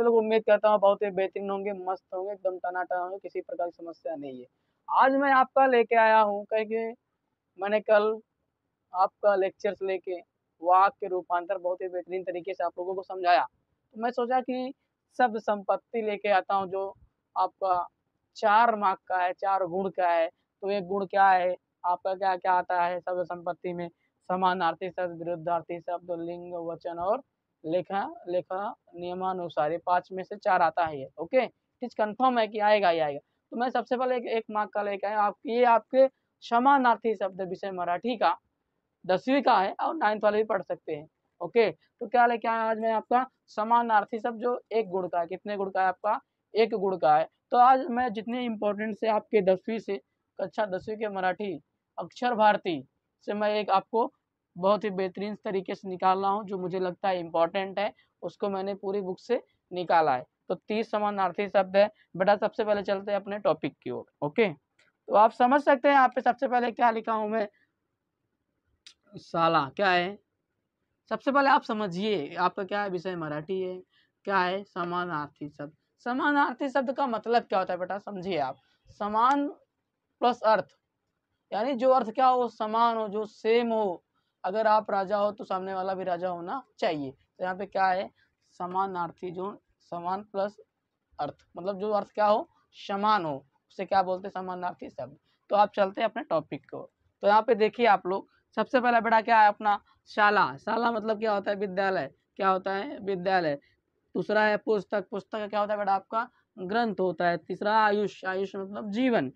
सभी तो लोग उम्मीद करता हूँ बहुत ही बेहतरीन होंगे मस्त होंगे एकदम टनाटा होंगे किसी प्रकार की समस्या नहीं है आज मैं आपका लेके आया हूँ क्योंकि मैंने कल आपका लेक्चर लेके वाक के रूपांतर बहुत ही बेहतरीन तरीके से आप लोगों को समझाया तो मैं सोचा कि शब्द संपत्ति लेके आता हूँ जो आपका चार मार्क का है चार गुण का है तो एक गुण क्या है आपका क्या क्या आता है शब्द संपत्ति में समानार्थी शब्द विरुद्धार्थी शब्द लिंग वचन और लेखा लेखा नियमानुसार पाँच में से चार आता है ये ओके टीच कंफर्म है कि आएगा ही आएगा तो मैं सबसे पहले एक, एक मार्क का लेकर आया आप ये आपके समानार्थी शब्द विषय मराठी का दसवीं का है और नाइन्थ वाले भी पढ़ सकते हैं ओके तो क्या लेके आया आज मैं आपका समानार्थी शब्द जो एक गुण का है कितने गुण का है आपका एक गुण का है तो आज मैं जितने इम्पोर्टेंट से आपके दसवीं से कक्षा दसवीं के मराठी अक्षर भारती से मैं एक आपको बहुत ही बेहतरीन तरीके से निकाल रहा हूँ जो मुझे लगता है इम्पोर्टेंट है उसको मैंने पूरी बुक से निकाला है तो तीस समानार्थी शब्द है बेटा सबसे पहले चलते हैं अपने टॉपिक की ओर ओके तो आप समझ सकते हैं आप पे सबसे पहले क्या लिखा हूँ मैं साला क्या है सबसे पहले आप समझिए आपका क्या है विषय मराठी है क्या है समानार्थी शब्द समानार्थी शब्द का मतलब क्या होता है बेटा समझिए आप समान प्लस अर्थ यानी जो अर्थ क्या हो समान हो जो सेम हो अगर आप राजा हो तो सामने वाला भी राजा होना चाहिए तो यहाँ पे क्या है समानार्थी जो समान प्लस अर्थ मतलब जो अर्थ क्या हो समान हो उसे क्या बोलते हैं समानार्थी शब्द तो आप चलते हैं अपने टॉपिक को तो यहाँ पे देखिए आप लोग सबसे पहला बेटा क्या है अपना शाला शाला मतलब क्या होता है विद्यालय क्या होता है विद्यालय दूसरा है पुस्तक पुस्तक क्या होता है बेटा आपका ग्रंथ होता है तीसरा आयुष आयुष मतलब जीवन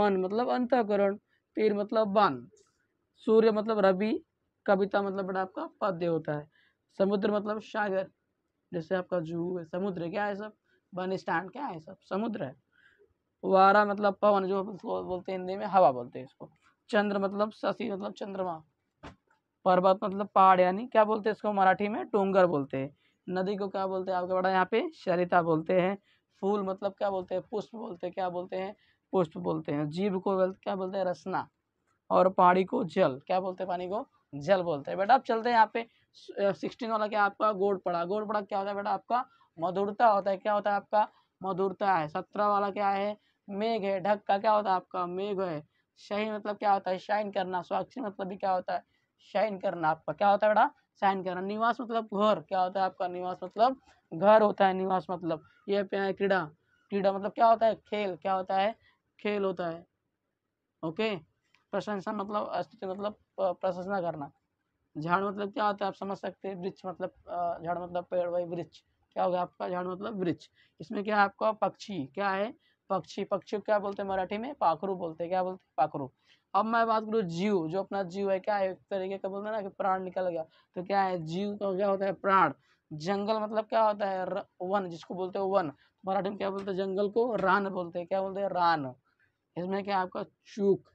मन मतलब अंतकरण तीर मतलब बन सूर्य मतलब रवि कविता मतलब बड़ा आपका पद्य होता है समुद्र मतलब सागर जैसे आपका जू है समुद्र क्या है सब बन स्टैंड क्या है सब समुद्र है वारा मतलब पवन जो बोलते हैं हिंदी में हवा बोलते हैं इसको चंद्र मतलब शशि मतलब चंद्रमा पर्वत मतलब पहाड़ यानी क्या बोलते हैं इसको मराठी में डोंगर बोलते हैं नदी को क्या बोलते हैं आपका बड़ा यहाँ पे शरिता बोलते हैं फूल मतलब क्या बोलते हैं पुष्प बोलते हैं क्या बोलते हैं पुष्प बोलते हैं जीव को क्या बोलते हैं रसना और पहाड़ी को जल क्या बोलते हैं पानी को जल बोलते हैं बेटा आप चलते हैं यहाँ पे सिक्सटीन वाला क्या आपका गोड़ पड़ा गोड़ पड़ा क्या होता है बेटा आपका मधुरता होता है क्या होता है आपका मधुरता है सत्रह वाला क्या है मेघ है ढक का क्या होता है आपका मेघ है शाइन मतलब क्या होता है शाइन करना स्वाक्षी मतलब भी क्या होता है शाइन करना आपका क्या होता है बेटा शाइन करना निवास मतलब घर क्या होता है आपका निवास मतलब घर होता है निवास मतलब ये पे है क्रीड़ा क्रीड़ा मतलब क्या होता है खेल क्या होता है खेल होता है ओके प्रशंसा मतलब मतलब प्रशंसा करना झाड़ मतलब क्या होता है आप समझ सकते हैं वृक्ष मतलब झाड़ मतलब पेड़ वही वृक्ष क्या होगा आपका झाड़ मतलब वृक्ष इसमें क्या है आपका पक्षी क्या है पक्षी पक्षी क्या बोलते हैं मराठी में पाखरू बोलते हैं क्या बोलते हैं पाखरू अब मैं बात करूँ जीव जो अपना जीव है क्या है एक तरीके का बोलते हैं ना कि प्राण निकल गया तो क्या है जीव का क्या होता है प्राण जंगल मतलब क्या होता है वन जिसको बोलते हैं वन तो मराठी में क्या बोलते हैं जंगल को रान बोलते हैं क्या बोलते हैं रान इसमें क्या आपका चूक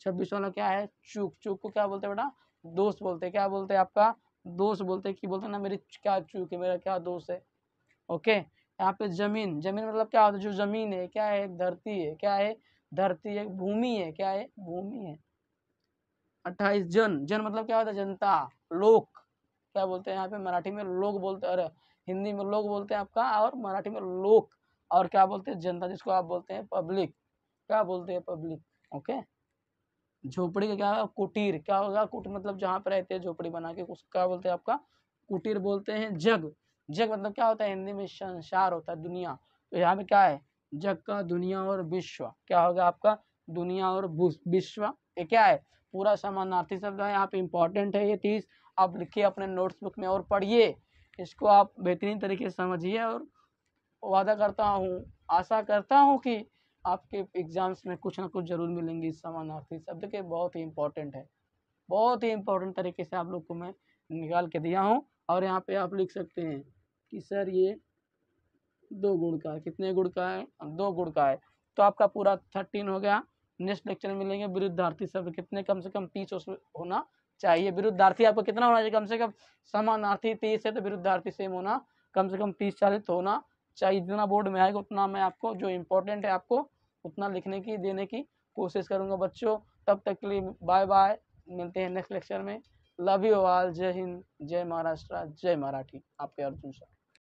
छब्बीस वाला क्या है चूक चूक को क्या बोलते हैं बेटा दोस्त बोलते हैं क्या बोलते हैं आपका दोस्त बोलते हैं कि बोलते हैं ना मेरी क्या चूक है मेरा क्या दोस्त है ओके यहाँ पे जमीन जमीन मतलब क्या होता है जो जमीन है क्या है धरती है क्या है धरती है भूमि है क्या है भूमि है अट्ठाईस जन जन मतलब क्या होता है जनता लोक क्या बोलते हैं यहाँ पे मराठी में लोग बोलते अरे हिंदी में लोग बोलते हैं आपका और मराठी में लोक और क्या बोलते हैं जनता जिसको आप बोलते हैं पब्लिक क्या बोलते हैं पब्लिक ओके झोपड़ी का क्या होगा कुटीर क्या होगा कुट मतलब जहाँ पर रहते हैं झोपड़ी बना के उसको क्या बोलते हैं आपका कुटीर बोलते हैं जग जग मतलब क्या होता है हिंदी में संसार होता है दुनिया तो यहाँ पे क्या है जग का दुनिया और विश्व क्या होगा आपका दुनिया और विश्व ये क्या है पूरा समानार्थी शब्द है यहाँ पे इंपॉर्टेंट है ये तीस आप लिखिए अपने नोट्स बुक में और पढ़िए इसको आप बेहतरीन तरीके से समझिए और वादा करता हूँ आशा करता हूँ कि आपके एग्ज़ाम्स में कुछ ना कुछ ज़रूर मिलेंगी समानार्थी शब्द के बहुत ही इंपॉर्टेंट है बहुत ही इंपॉर्टेंट तरीके से आप लोग को मैं निकाल के दिया हूँ और यहाँ पे आप लिख सकते हैं कि सर ये दो गुण का है कितने गुण का है दो गुण का है तो आपका पूरा थर्टीन हो गया नेक्स्ट लेक्चर में मिलेंगे विरुद्धार्थी शब्द कितने कम से कम तीस उसमें होना चाहिए विरुद्धार्थी आपको कितना होना चाहिए कम से कम समानार्थी तीस है तो विरुद्धार्थी सेम होना कम से कम तीस चालीस तो होना चाहे जितना बोर्ड में आएगा उतना मैं आपको जो इम्पोर्टेंट है आपको उतना लिखने की देने की कोशिश करूँगा बच्चों तब तक के लिए बाय बाय मिलते हैं नेक्स्ट लेक्चर में लव यू ऑल जय हिंद जय महाराष्ट्र जय मराठी आपके अर्जुन सर